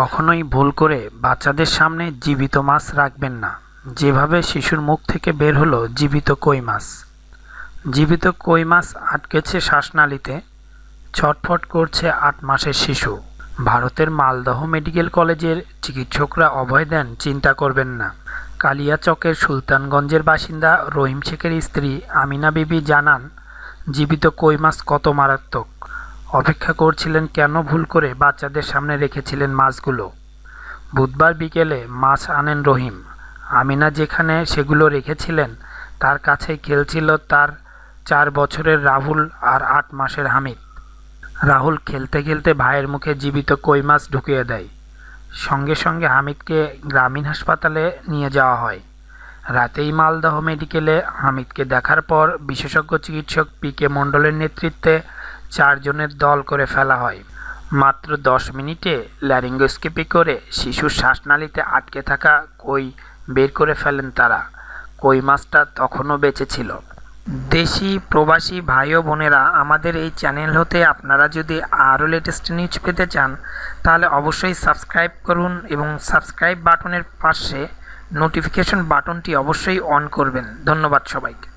কখনোই ভুল করে বাচ্চাদের সামনে জীবিত মাছ রাখবেন না যেভাবে শিশুর মুখ থেকে বের হলো জীবিত কই মাছ জীবিত কই মাছ আটকেছে শ্বাসনালীতে ছটফট করছে আট মাসের শিশু ভারতের মালদহ মেডিকেল কলেজের চিকিৎসকরা অভয় দেন চিন্তা করবেন না কালিয়াচকের সুলতানগঞ্জের বাসিন্দা রহিম শেখের স্ত্রী আমিনা বিবি জানান জীবিত কই মাছ কত মারাত্মক অপেক্ষা করছিলেন কেন ভুল করে বাচ্চাদের সামনে রেখেছিলেন মাছগুলো বুধবার বিকেলে মাছ আনেন রহিম আমিনা যেখানে সেগুলো রেখেছিলেন তার কাছে খেলছিল তার চার বছরের রাহুল আর আট মাসের হামিদ রাহুল খেলতে খেলতে ভাইয়ের মুখে জীবিত কই মাছ ঢুকিয়ে দেয় সঙ্গে সঙ্গে হামিদকে গ্রামীণ হাসপাতালে নিয়ে যাওয়া হয় রাতেই মালদহ মেডিকেলে হামিদকে দেখার পর বিশেষজ্ঞ চিকিৎসক পি কে মণ্ডলের নেতৃত্বে চারজনের দল করে ফেলা হয় মাত্র দশ মিনিটে ল্যারিঙ্গোস্কেপি করে শিশুর শ্বাসনালীতে আটকে থাকা কই বের করে ফেলেন তারা কই মাছটা তখনও বেঁচে ছিল দেশি প্রবাসী ভাই ও বোনেরা আমাদের এই চ্যানেল হতে আপনারা যদি আরও লেটেস্ট নিউজ পেতে চান তাহলে অবশ্যই সাবস্ক্রাইব করুন এবং সাবস্ক্রাইব বাটনের পাশে নোটিফিকেশন বাটনটি অবশ্যই অন করবেন ধন্যবাদ সবাইকে